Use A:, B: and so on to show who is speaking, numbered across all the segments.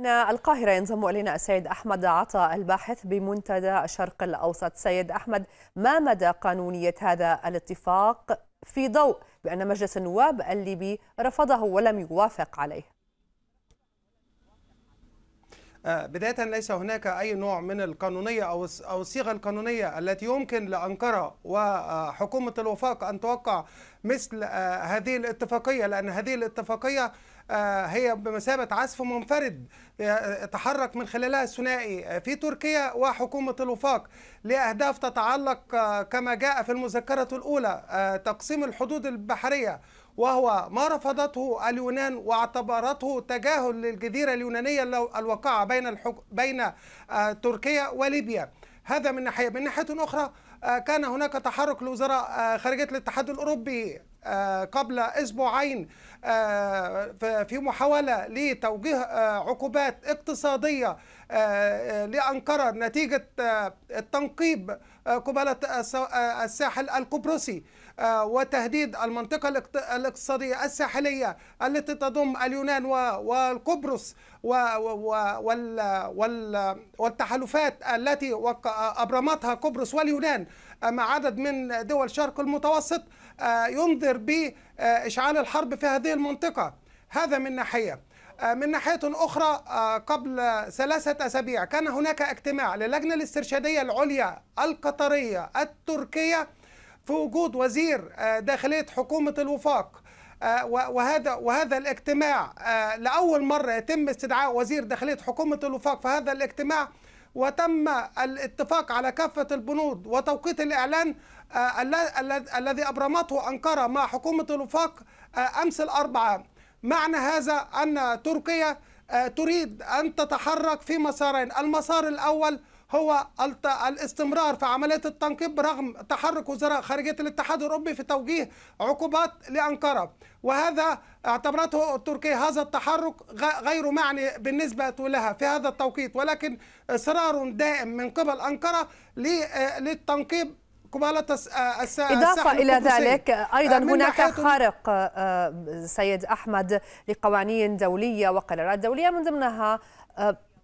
A: من القاهرة ينضم إلينا السيد أحمد عطا الباحث بمنتدى الشرق الأوسط سيد أحمد ما مدى قانونية هذا الاتفاق في ضوء بأن مجلس النواب الليبي رفضه ولم يوافق عليه
B: آه، بداية ليس هناك أي نوع من القانونية أو الصيغة القانونية التي يمكن لأنقرة وحكومة الوفاق أن توقع مثل آه، هذه الاتفاقية لأن هذه الاتفاقية آه، هي بمثابة عزف منفرد تحرك من خلالها الثنائي في تركيا وحكومة الوفاق لأهداف تتعلق كما جاء في المذكرة الأولى تقسيم الحدود البحرية وهو ما رفضته اليونان واعتبرته تجاهل للجزيرة اليونانية الواقعة بين الحك... بين آه، تركيا وليبيا هذا من ناحية من ناحية أخرى آه، كان هناك تحرك لوزراء آه، خارجية الاتحاد الأوروبي آه، قبل أسبوعين آه، في محاولة لتوجيه آه، عقوبات اقتصادية لأنقرة نتيجة التنقيب قبالة الساحل القبرصي وتهديد المنطقة الاقتصادية الساحلية التي تضم اليونان والقبرص والتحالفات التي أبرمتها قبرص واليونان مع عدد من دول شرق المتوسط ينظر متأثر بإشعال آه، الحرب في هذه المنطقة هذا من ناحية آه، من ناحية أخرى آه، قبل ثلاثة أسابيع كان هناك اجتماع للجنة الاسترشادية العليا القطرية التركية في وجود وزير داخلية حكومة الوفاق وهذا وهذا الاجتماع لأول مرة يتم استدعاء وزير داخلية حكومة الوفاق في هذا الاجتماع وتم الاتفاق على كافة البنود وتوقيت الإعلان آه، الذي أبرمته أنقرة مع حكومة الوفاق آه، أمس الأربعاء معنى هذا أن تركيا آه، تريد أن تتحرك في مسارين المسار الأول هو الاستمرار في عملية التنقيب رغم تحرك وزراء خارجية الاتحاد الأوروبي في توجيه عقوبات لأنقرة وهذا اعتبرته تركيا هذا التحرك غير معني بالنسبة لها في هذا التوقيت ولكن إصرار دائم من قبل أنقرة آه، للتنقيب قبالة آه، إضافة إلى ذلك أيضا آه، هناك خارق
A: سيد أحمد لقوانين دولية وقرارات دولية من ضمنها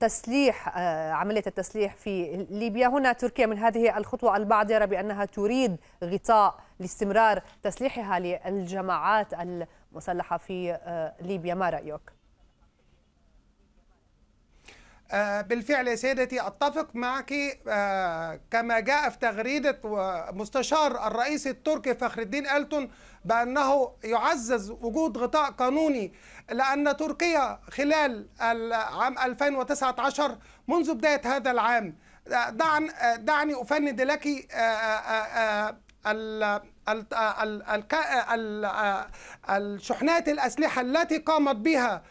A: تسليح آه، عملية التسليح في ليبيا هنا تركيا من هذه الخطوة يرى بأنها تريد غطاء لاستمرار تسليحها للجماعات المسلحة في آه، ليبيا ما رأيك؟
B: آه، بالفعل يا سيدتي أتفق معك آه، كما جاء في تغريدة مستشار الرئيس التركي فخر الدين ألتون بأنه يعزز وجود غطاء قانوني لأن تركيا خلال عام 2019 منذ بداية هذا العام دعني أفند لك آه، الشحنات الأسلحة التي قامت بها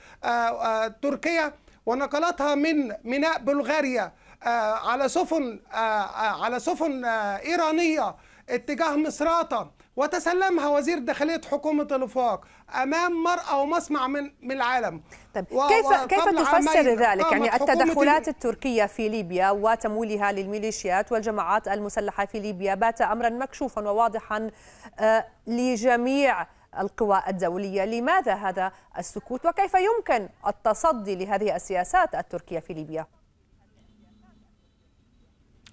B: تركيا ونقلتها من ميناء بلغاريا آه، على سفن آه، آه، على سفن إيرانية اتجاه مصراتة وتسلمها وزير داخلية حكومة الوفاق أمام مرأة ومسمع من من العالم طيب و... كيف كيف تفسر ذلك يعني التدخلات
A: التركية في ليبيا وتمويلها للميليشيات والجماعات المسلحة في ليبيا بات أمرا مكشوفا وواضحا لجميع القوى الدولية لماذا هذا السكوت وكيف يمكن التصدي لهذه السياسات
B: التركية في ليبيا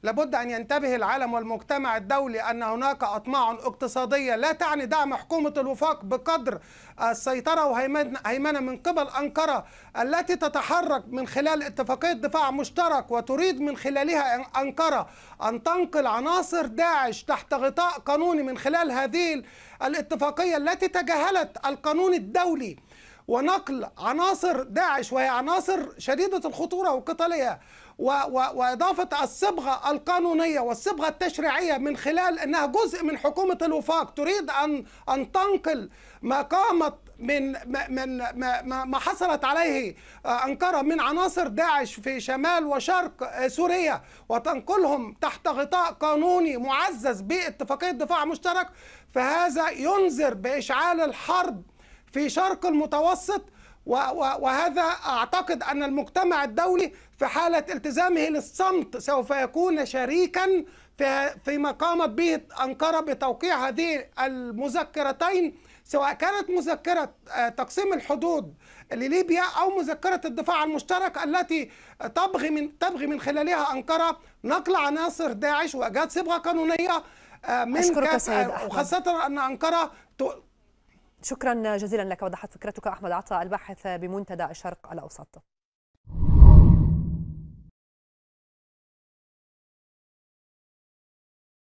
B: لابد أن ينتبه العالم والمجتمع الدولي أن هناك أطماع اقتصادية لا تعني دعم حكومة الوفاق بقدر السيطرة وهيمنة من قبل أنقرة التي تتحرك من خلال اتفاقية دفاع مشترك وتريد من خلالها أنقرة أن تنقل عناصر داعش تحت غطاء قانوني من خلال هذه الاتفاقية التي تجاهلت القانون الدولي ونقل عناصر داعش وهي عناصر شديدة الخطورة وقتالية وإضافة الصبغة القانونية والصبغة التشريعية من خلال أنها جزء من حكومة الوفاق تريد أن أن تنقل ما قامت من من ما, ما حصلت عليه آه، انقره من عناصر داعش في شمال وشرق آه، سوريا وتنقلهم تحت غطاء قانوني معزز باتفاقيه دفاع مشترك فهذا ينذر باشعال الحرب في شرق المتوسط وهذا أعتقد أن المجتمع الدولي في حالة التزامه للصمت سوف يكون شريكا فيما قامت به أنقرة بتوقيع هذه المذكرتين سواء كانت مذكرة آه، تقسيم الحدود لليبيا أو مذكرة الدفاع المشترك التي تبغي من تبغي من خلالها أنقرة نقل عناصر داعش وإيجاد صبغة قانونية آه، من أشكرك آه، وخاصة أن أنقرة
A: شكرا جزيلا لك وضحت فكرتك أحمد عطا الباحث بمنتدى الشرق الأوسط